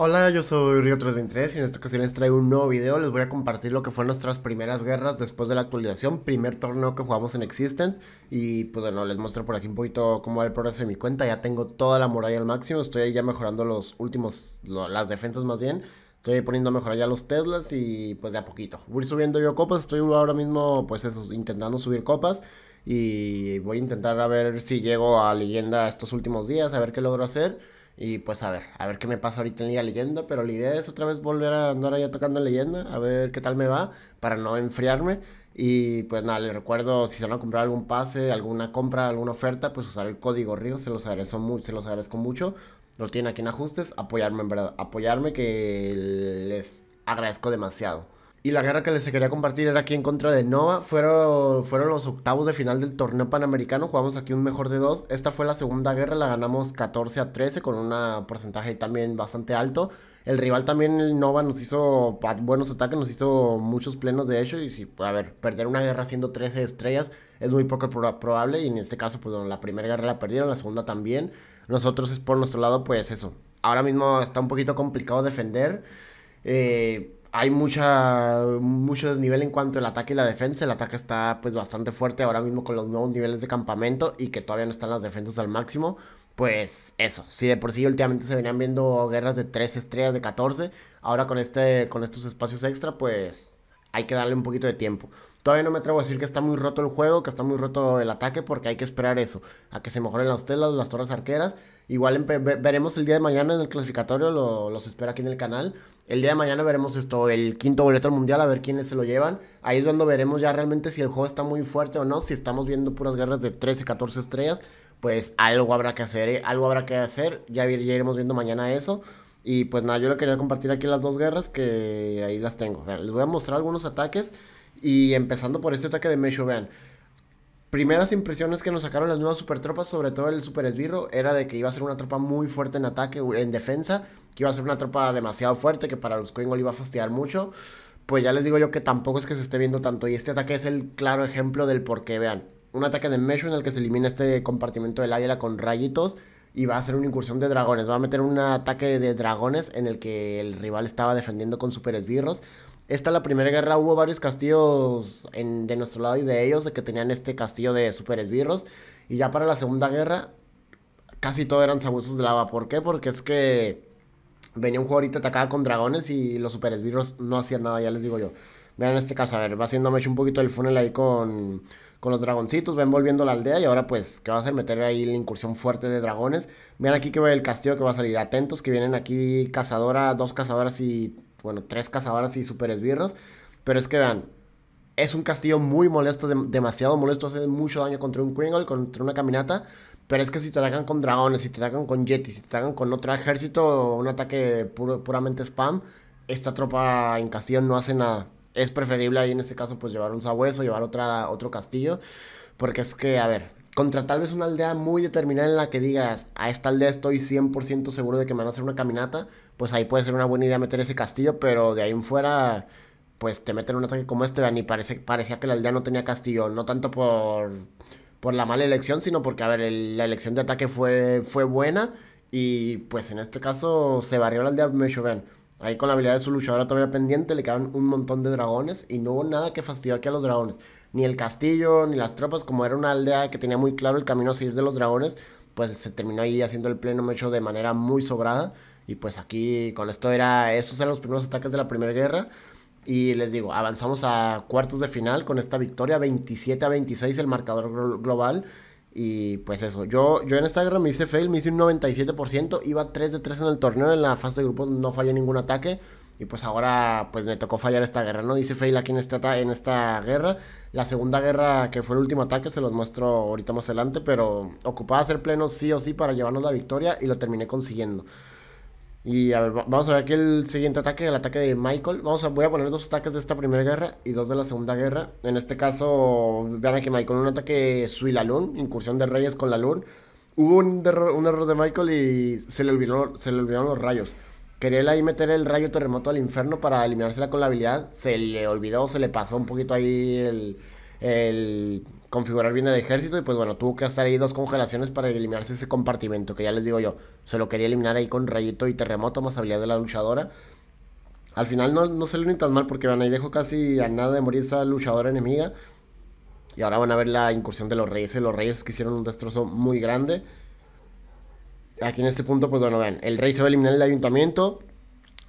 Hola, yo soy Río323 y en esta ocasión les traigo un nuevo video. Les voy a compartir lo que fueron nuestras primeras guerras después de la actualización, primer torneo que jugamos en Existence. Y pues bueno, les muestro por aquí un poquito cómo va el progreso de mi cuenta. Ya tengo toda la muralla al máximo, estoy ya mejorando los últimos, las defensas más bien. Estoy poniendo a mejorar ya los Teslas y pues de a poquito. Voy subiendo yo copas, estoy ahora mismo pues eso, intentando subir copas. Y voy a intentar a ver si llego a leyenda estos últimos días, a ver qué logro hacer. Y pues a ver, a ver qué me pasa ahorita en Liga Leyenda, pero la idea es otra vez volver a andar allá tocando Leyenda, a ver qué tal me va, para no enfriarme. Y pues nada, les recuerdo, si se van a comprar algún pase, alguna compra, alguna oferta, pues usar el código RIO, se los agradezco, mucho se los agradezco mucho. Lo tienen aquí en ajustes, apoyarme en verdad, apoyarme que les agradezco demasiado. Y la guerra que les quería compartir era aquí en contra de Nova. Fueron, fueron los octavos de final del torneo panamericano. Jugamos aquí un mejor de dos. Esta fue la segunda guerra. La ganamos 14 a 13 con un porcentaje también bastante alto. El rival también, el Nova, nos hizo buenos ataques. Nos hizo muchos plenos de hecho. Y si, a ver, perder una guerra siendo 13 estrellas es muy poco probable. Y en este caso, pues la primera guerra la perdieron, la segunda también. Nosotros, es por nuestro lado, pues eso. Ahora mismo está un poquito complicado defender. Eh hay mucha, mucho desnivel en cuanto al ataque y la defensa. El ataque está pues bastante fuerte ahora mismo con los nuevos niveles de campamento y que todavía no están las defensas al máximo. Pues eso, si de por sí últimamente se venían viendo guerras de 3 estrellas, de 14, ahora con, este, con estos espacios extra pues hay que darle un poquito de tiempo. Todavía no me atrevo a decir que está muy roto el juego, que está muy roto el ataque porque hay que esperar eso, a que se mejoren las telas, las torres arqueras Igual veremos el día de mañana en el clasificatorio, los espero aquí en el canal. El día de mañana veremos esto, el quinto boleto mundial, a ver quiénes se lo llevan. Ahí es donde veremos ya realmente si el juego está muy fuerte o no, si estamos viendo puras guerras de 13, 14 estrellas, pues algo habrá que hacer, eh, algo habrá que hacer, ya, iremos viendo mañana eso. Y pues nada, yo le quería compartir aquí las dos guerras que ahí las tengo. les voy a mostrar algunos ataques. Y empezando por este ataque de Mecho, vean primeras impresiones que nos sacaron las nuevas supertropas, sobre todo el super esbirro, era de que iba a ser una tropa muy fuerte en ataque, en defensa, que iba a ser una tropa demasiado fuerte, que para los Coingol iba a fastidiar mucho. Pues ya les digo yo que tampoco es que se esté viendo tanto. Y este ataque es el claro ejemplo del por qué, vean. Un ataque de Meshu en el que se elimina este compartimento del águila con rayitos. Y va a ser una incursión de dragones. Va a meter un ataque de dragones en el que el rival estaba defendiendo con super esbirros. Esta, la primera guerra, hubo varios castillos en, de nuestro lado y de ellos que tenían este castillo de superesbirros Y ya para la segunda guerra, casi todo eran sabuesos de lava. ¿Por qué? Porque es que venía un juego ahorita te con dragones y los super esbirros no hacían nada, ya les digo yo. Vean este caso, a ver, va haciéndome un poquito el funnel ahí con, con los dragoncitos, va envolviendo la aldea y ahora pues, ¿qué va a hacer? Meter ahí la incursión fuerte de dragones. Vean aquí que ve el castillo que va a salir, atentos que vienen aquí cazadora, dos cazadoras y bueno, tres cazadoras y super esbirros. Pero es que vean, es un castillo muy molesto, demasiado molesto, hace mucho daño contra un Quingle, contra una caminata. Pero es que si te atacan con dragones, si te atacan con jetis si te atacan con otro ejército, un ataque puramente spam, esta tropa en castillo no hace nada. Es preferible ahí en este caso pues llevar un sabueso, llevar otra, otro castillo. Porque es que, a ver, contra tal vez una aldea muy determinada en la que digas, a esta aldea estoy 100% seguro de que me van a hacer una caminata, pues ahí puede ser una buena idea meter ese castillo, pero de ahí en fuera, pues te meten un ataque como este, y parece, parecía que la aldea no tenía castillo, no tanto por, por la mala elección, sino porque, a ver, la elección de ataque fue, fue buena, y pues en este caso se barrió la aldea Meshoven. Ahí con la habilidad de su luchadora todavía pendiente, le quedaron un montón de dragones, y no hubo nada que fastidió aquí a los dragones ni el castillo, ni las tropas, como era una aldea que tenía muy claro el camino a seguir de los dragones, pues se terminó ahí haciendo el pleno mecho de manera muy sobrada. Y pues aquí con esto era, estos eran los primeros ataques de la primera guerra. Y les digo, avanzamos a cuartos de final con esta victoria, 27 a 26 el marcador global. Y pues eso, yo, yo en esta guerra me hice fail, me hice un 97%, iba 3 de 3 en el torneo, en la fase de grupos no falló ningún ataque. Y pues ahora pues me tocó fallar esta guerra, ¿no? Dice Fail aquí en esta, en esta guerra. La segunda guerra, que fue el último ataque, se los muestro ahorita más adelante, pero ocupaba ser pleno sí o sí para llevarnos la victoria y lo terminé consiguiendo. Y a ver, vamos a ver aquí el siguiente ataque, el ataque de Michael. Vamos a, voy a poner dos ataques de esta primera guerra y dos de la segunda guerra. En este caso, vean aquí Michael, un ataque Sui la incursión de reyes con la luna. Hubo un, un error de Michael y se le, olvidó, se le olvidaron los rayos. Quería ahí meter el rayo terremoto al infierno para eliminársela con la habilidad. Se le olvidó, se le pasó un poquito ahí el, el configurar bien el ejército. Y pues bueno, tuvo que estar ahí dos congelaciones para eliminarse ese compartimento. Que ya les digo yo, se lo quería eliminar ahí con rayito y terremoto más habilidad de la luchadora. Al final no, no se le tan mal porque van ahí dejó casi a nada de morir esa luchadora enemiga. Y ahora van a ver la incursión de los reyes. Los reyes que hicieron un destrozo muy grande aquí en este punto, pues bueno, vean, el rey se va a eliminar el ayuntamiento.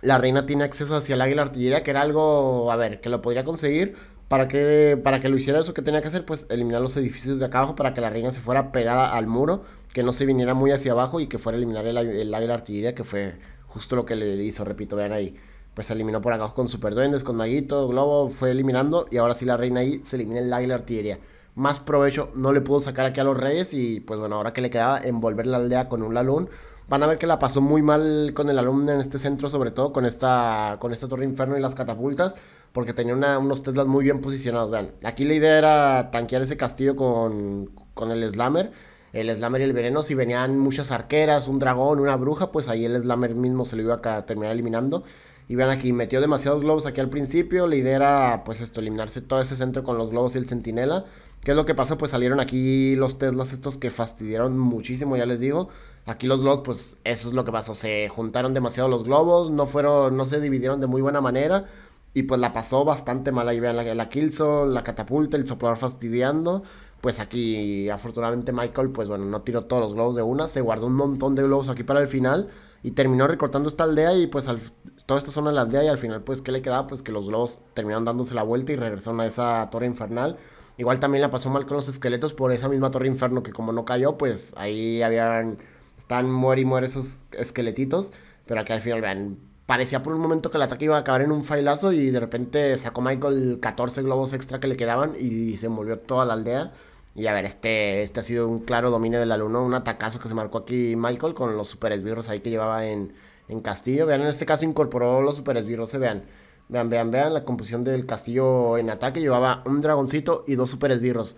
La reina tiene acceso hacia el águila artillería, que era algo, a ver, que lo podría conseguir. Para que, para que lo hiciera eso que tenía que hacer, pues eliminar los edificios de acá abajo para que la reina se fuera pegada al muro, que no se viniera muy hacia abajo y que fuera a eliminar el, águila artillería, que fue justo lo que le hizo, repito, vean ahí. Pues se eliminó por acá con Super Duendes, con Maguito, Globo, fue eliminando y ahora sí la reina ahí se elimina el águila artillería más provecho no le pudo sacar aquí a los Reyes. Y pues bueno, ahora que le quedaba envolver la aldea con un Lalun. Van a ver que la pasó muy mal con el alumno en este centro, sobre todo con esta, con esta torre inferno y las catapultas, porque tenía unos Teslas muy bien posicionados. Vean, aquí la idea era tanquear ese castillo con, con el Slammer, el Slammer y el Veneno, si venían muchas arqueras, un dragón, una bruja, pues ahí el Slammer mismo se lo iba a terminar eliminando. Y vean aquí, metió demasiados globos aquí al principio, la idea era pues esto, eliminarse todo ese centro con los globos y el centinela. ¿Qué es lo que pasó? Pues salieron aquí los Teslas estos que fastidiaron muchísimo, ya les digo. Aquí los globos, pues eso es lo que pasó. Se juntaron demasiado los globos, no fueron, no se dividieron de muy buena manera. Y pues la pasó bastante mal. Ahí vean la, la Killzone, la catapulta, el soplador fastidiando. Pues aquí, afortunadamente, Michael, pues bueno, no tiró todos los globos de una. Se guardó un montón de globos aquí para el final. Y terminó recortando esta aldea y pues al, toda esta zona de la aldea. Y al final, pues, ¿qué le quedaba? Pues que los globos terminaron dándose la vuelta y regresaron a esa torre infernal Igual también la pasó mal con los esqueletos por esa misma torre inferno que como no cayó, pues ahí habían... Están muere y muere esos esqueletitos. Pero aquí al final, vean, parecía por un momento que el ataque iba a acabar en un failazo y de repente sacó Michael 14 globos extra que le quedaban y se envolvió toda la aldea. Y a ver, este, este ha sido un claro dominio la luna, un atacazo que se marcó aquí Michael con los super esbirros ahí que llevaba en, en Castillo. Vean, en este caso incorporó los super esbirros, se vean. Vean, vean, vean, la composición del castillo en ataque llevaba un dragoncito y dos super esbirros.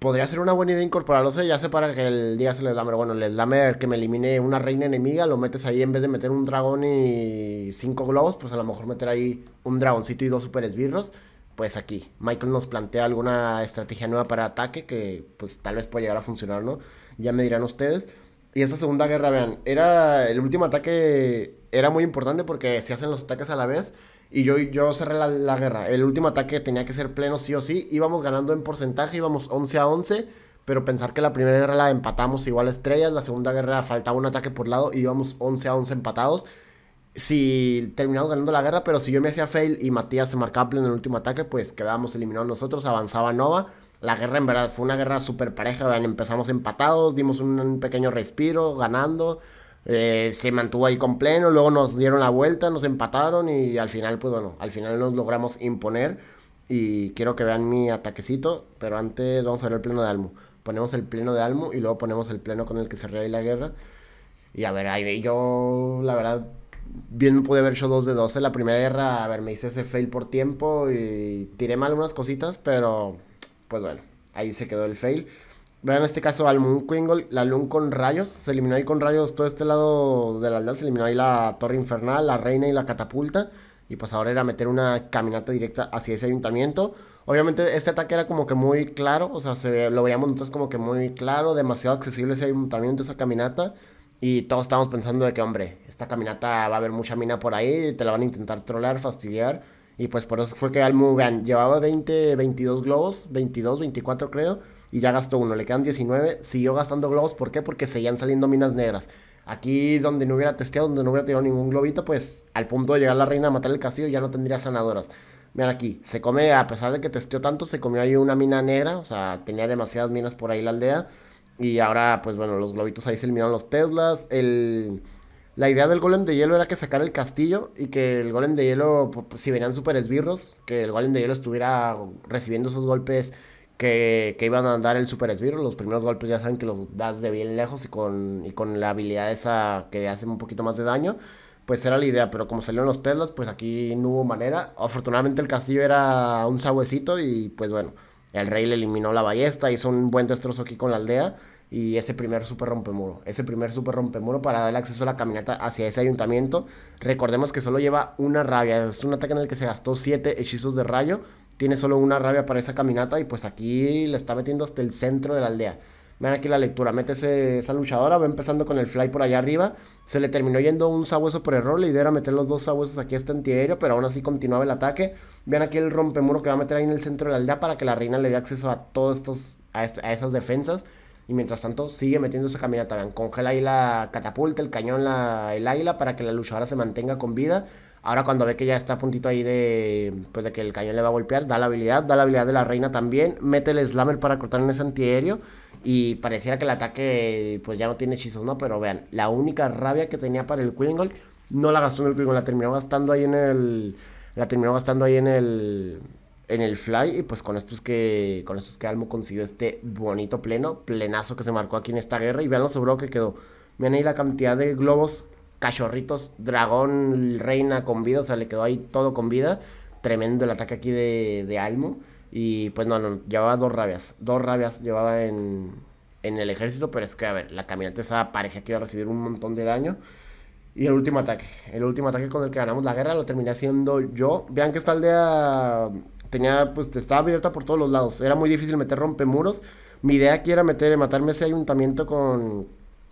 Podría ser una buena idea incorporarlos, ya sé para que el día se les dame. Bueno, les dame que me elimine una reina enemiga, lo metes ahí en vez de meter un dragón y cinco globos, pues a lo mejor meter ahí un dragoncito y dos super esbirros. Pues aquí, Michael nos plantea alguna estrategia nueva para ataque que pues tal vez pueda llegar a funcionar, ¿no? Ya me dirán ustedes. Y esa segunda guerra, vean, era el último ataque era muy importante porque se hacen los ataques a la vez y yo, yo cerré la, guerra. El último ataque tenía que ser pleno sí o sí. Íbamos ganando en porcentaje, íbamos 11 a 11. Pero pensar que la primera guerra la empatamos igual a estrellas. La segunda guerra faltaba un ataque por lado y íbamos 11 a 11 empatados. Si terminamos ganando la guerra, pero si yo me hacía fail y Matías se marcaba pleno en el último ataque, pues quedábamos eliminados nosotros. Avanzaba Nova. La guerra en verdad fue una guerra súper pareja. Empezamos empatados, dimos un pequeño respiro, ganando eh, se mantuvo ahí con pleno, luego nos dieron la vuelta, nos empataron y al final, pues bueno, al final nos logramos imponer. Y quiero que vean mi ataquecito, pero antes vamos a ver el pleno de Almu. Ponemos el pleno de Almu y luego ponemos el pleno con el que se ahí la guerra. Y a ver, ahí yo, la verdad, bien pude haber hecho 2 de 12. La primera guerra, a ver, me hice ese fail por tiempo y tiré mal unas cositas, pero pues bueno, ahí se quedó el fail. Vean en este caso al Quingle, la luna con rayos. Se eliminó ahí con rayos todo este lado de la aldea. Se eliminó ahí la Torre Infernal, la Reina y la Catapulta. Y pues ahora era meter una caminata directa hacia ese ayuntamiento. Obviamente este ataque era como que muy claro. O sea, se, lo veíamos nosotros como que muy claro. Demasiado accesible ese ayuntamiento, esa caminata. Y todos estábamos pensando de que, hombre, esta caminata va a haber mucha mina por ahí. Te la van a intentar trolar, fastidiar. Y pues por eso fue que vean llevaba 20, 22 globos. 22, 24 creo y ya gastó uno, le quedan 19, siguió gastando globos, ¿por qué? Porque seguían saliendo minas negras. Aquí donde no hubiera testeado, donde no hubiera tirado ningún globito, pues al punto de llegar la reina a matar el castillo ya no tendría sanadoras. mira aquí, se come, a pesar de que testeó tanto, se comió ahí una mina negra, o sea, tenía demasiadas minas por ahí la aldea. Y ahora, pues bueno, los globitos ahí se eliminaron los Teslas. El... La idea del golem de hielo era que sacara el castillo y que el golem de hielo, pues, si venían super esbirros, que el golem de hielo estuviera recibiendo esos golpes que, iban a dar el super esbirro. Los primeros golpes ya saben que los das de bien lejos y con, y con la habilidad esa que hace un poquito más de daño. Pues era la idea, pero como salieron los Teslas, pues aquí no hubo manera. Afortunadamente el castillo era un sabuesito y pues bueno, el rey le eliminó la ballesta, hizo un buen destrozo aquí con la aldea y ese primer super rompemuro, ese primer super rompemuro para darle acceso a la caminata hacia ese ayuntamiento. Recordemos que solo lleva una rabia, es un ataque en el que se gastó 7 hechizos de rayo tiene solo una rabia para esa caminata y pues aquí le está metiendo hasta el centro de la aldea. Vean aquí la lectura, mete esa luchadora, va empezando con el fly por allá arriba, se le terminó yendo un sabueso por error, la idea era meter los dos sabuesos aquí a este antiaéreo, pero aún así continuaba el ataque. Vean aquí el rompemuro que va a meter ahí en el centro de la aldea para que la reina le dé acceso a todos estos, a, esas defensas. Y mientras tanto sigue metiendo esa caminata, vean, congela ahí la catapulta, el cañón, el águila para que la luchadora se mantenga con vida. Ahora cuando ve que ya está a puntito ahí de, pues de que el cañón le va a golpear, da la habilidad, da la habilidad de la reina también, mete el slammer para cortar en ese antiaéreo y pareciera que el ataque pues ya no tiene hechizos, ¿no? Pero vean, la única rabia que tenía para el gold no la gastó en el Quingol. la terminó gastando ahí en el... La terminó gastando ahí en el... En el fly y pues con esto es que... Con esto es que Almo consiguió este bonito pleno, plenazo que se marcó aquí en esta guerra y vean lo sobró que quedó. Vean ahí la cantidad de globos cachorritos, dragón, reina con vida, o sea, le quedó ahí todo con vida. Tremendo el ataque aquí de, de Almo. Y pues no, no, llevaba dos rabias. Dos rabias llevaba en, en el ejército, pero es que, a ver, la caminante esa parecía que iba a recibir un montón de daño. Y el último ataque, el último ataque con el que ganamos la guerra lo terminé haciendo yo. Vean que esta aldea tenía, pues estaba abierta por todos los lados. Era muy difícil meter rompemuros. Mi idea aquí era meter, matarme ese ayuntamiento con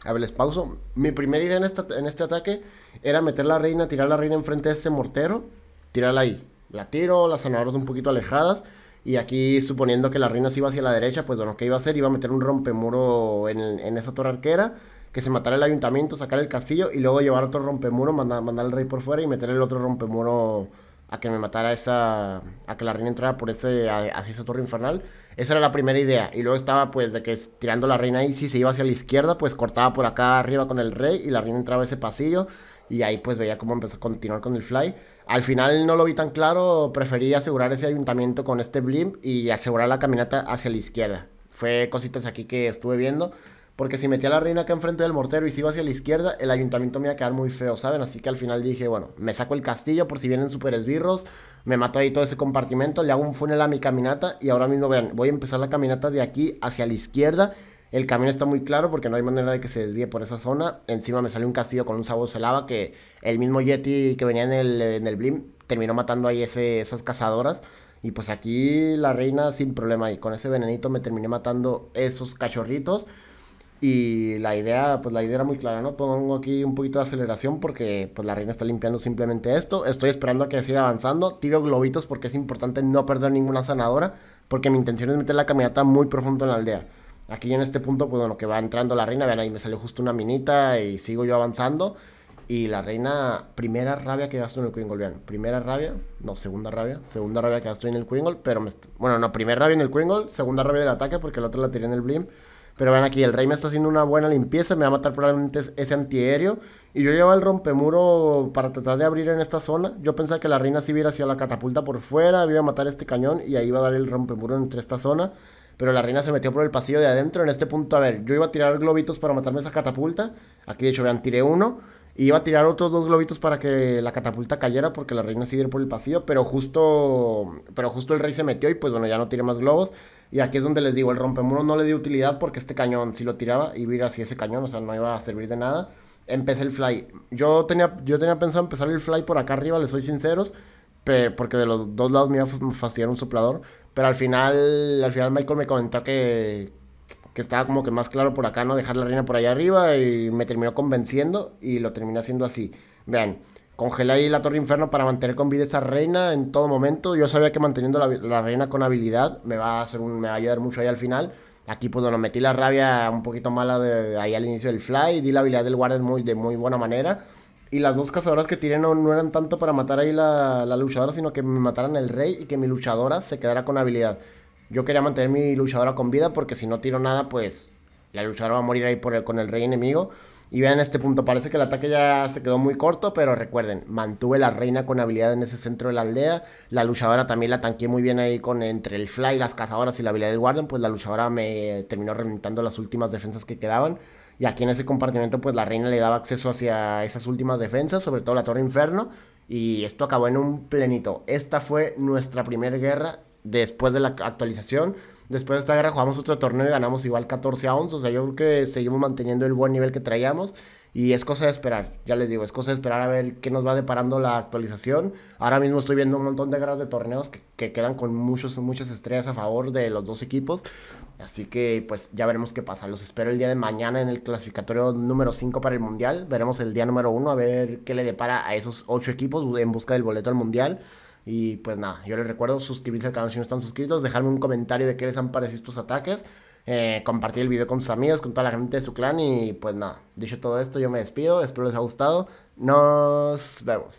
a ver, les pauso. Mi primera idea en, este ataque era meter la reina, tirar la reina enfrente de este mortero, tirarla ahí. La tiro, las zanahoras un poquito alejadas. Y aquí, suponiendo que la reina se iba hacia la derecha, pues bueno, ¿qué iba a hacer? Iba a meter un rompemuro en, en esa torre arquera, que se matara el ayuntamiento, sacar el castillo y luego llevar otro rompemuro, mandar, mandar al rey por fuera y meter el otro rompemuro a que me matara esa. a que la reina entrara por ese. hacia esa torre infernal. Esa era la primera idea. Y luego estaba, pues, de que tirando la reina ahí, si se iba hacia la izquierda, pues cortaba por acá arriba con el rey y la reina entraba ese pasillo. Y ahí, pues, veía cómo empezó a continuar con el fly. Al final no lo vi tan claro, preferí asegurar ese ayuntamiento con este blimp y asegurar la caminata hacia la izquierda. Fue cositas aquí que estuve viendo. Porque si metía a la reina acá enfrente del mortero y si hacia la izquierda, el ayuntamiento me iba a quedar muy feo, ¿saben? Así que al final dije, bueno, me saco el castillo por si vienen super esbirros, me mato ahí todo ese compartimento, le hago un funnel a mi caminata y ahora mismo, vean, voy a empezar la caminata de aquí hacia la izquierda. El camino está muy claro porque no hay manera de que se desvíe por esa zona. Encima me sale un castillo con un sabor de lava que el mismo Yeti que venía en el, en Blim terminó matando ahí esas cazadoras. Y pues aquí la reina sin problema y con ese venenito me terminé matando esos cachorritos. Y la idea, pues la idea era muy clara, ¿no? Pongo aquí un poquito de aceleración porque pues la reina está limpiando simplemente esto. Estoy esperando a que siga avanzando. Tiro globitos porque es importante no perder ninguna sanadora. Porque mi intención es meter la caminata muy profundo en la aldea. Aquí en este punto, pues bueno, que va entrando la reina. Vean, ahí me salió justo una minita y sigo yo avanzando. Y la reina, primera rabia que gasto en el Quingle, vean. Primera rabia, no, segunda rabia. Segunda rabia que gasto en el Quingle, pero Bueno, no, primera rabia en el Quingle, segunda rabia del ataque porque la otra la tiré en el Blim. Pero ven aquí, el rey me está haciendo una buena limpieza, me va a matar probablemente ese antiaéreo. Y yo llevaba el rompemuro para tratar de abrir en esta zona. Yo pensaba que la reina si iba hacia la catapulta por fuera, iba a matar este cañón y ahí iba a dar el rompemuro entre esta zona. Pero la reina se metió por el pasillo de adentro. En este punto, a ver, yo iba a tirar globitos para matarme esa catapulta. Aquí, de hecho, vean, tiré uno. Y iba a tirar otros dos globitos para que la catapulta cayera porque la reina sigue por el pasillo, pero justo pero justo el rey se metió y pues bueno, ya no tiré más globos. Y aquí es donde les digo, el rompemuro no le dio utilidad porque este cañón, si lo tiraba, iba a ir así ese cañón, o sea, no iba a servir de nada. Empecé el fly. Yo tenía, yo tenía pensado empezar el fly por acá arriba, les soy sinceros, pero, porque de los dos lados me iba a fastidiar un soplador. Pero al final, al final Michael me comentó que, que estaba como que más claro por acá, no dejar la reina por allá arriba y me terminó convenciendo y lo terminé haciendo así. Vean, ahí la Torre Inferno para mantener con vida esa reina en todo momento. Yo sabía que manteniendo la, reina con habilidad me va, a hacer me ayudar mucho ahí al final. Aquí, pues, no metí la rabia un poquito mala de, ahí al inicio del fly. Di la habilidad del guardia muy, de muy buena manera. Y las dos cazadoras que tiré no, eran tanto para matar ahí la, la, luchadora, sino que me mataran el rey y que mi luchadora se quedara con habilidad. Yo quería mantener mi luchadora con vida porque si no tiro nada, pues la luchadora va a morir ahí por con el rey enemigo. Y vean este punto, parece que el ataque ya se quedó muy corto, pero recuerden, mantuve la reina con habilidad en ese centro de la aldea. La luchadora también la tanqueé muy bien ahí con entre el fly, las cazadoras y la habilidad del guardian, pues la luchadora me terminó remontando las últimas defensas que quedaban. Y aquí en ese compartimiento pues la reina le daba acceso hacia esas últimas defensas, sobre todo la torre inferno. Y esto acabó en un plenito. Esta fue nuestra primera guerra después de la actualización. Después de esta guerra jugamos otro torneo y ganamos igual 14 a 11. O sea, yo creo que seguimos manteniendo el buen nivel que traíamos. Y es cosa de esperar, ya les digo, es cosa de esperar a ver qué nos va deparando la actualización. Ahora mismo estoy viendo un montón de guerras de torneos que, quedan con muchos, muchas estrellas a favor de los dos equipos. Así que pues ya veremos qué pasa. Los espero el día de mañana en el clasificatorio número 5 para el Mundial. Veremos el día número 1 a ver qué le depara a esos 8 equipos en busca del boleto al Mundial. Y pues nada, yo les recuerdo suscribirse al canal si no están suscritos, dejarme un comentario de qué les han parecido estos ataques, eh, compartir el video con sus amigos, con toda la gente de su clan y pues nada, dicho todo esto yo me despido, espero les haya gustado, nos vemos.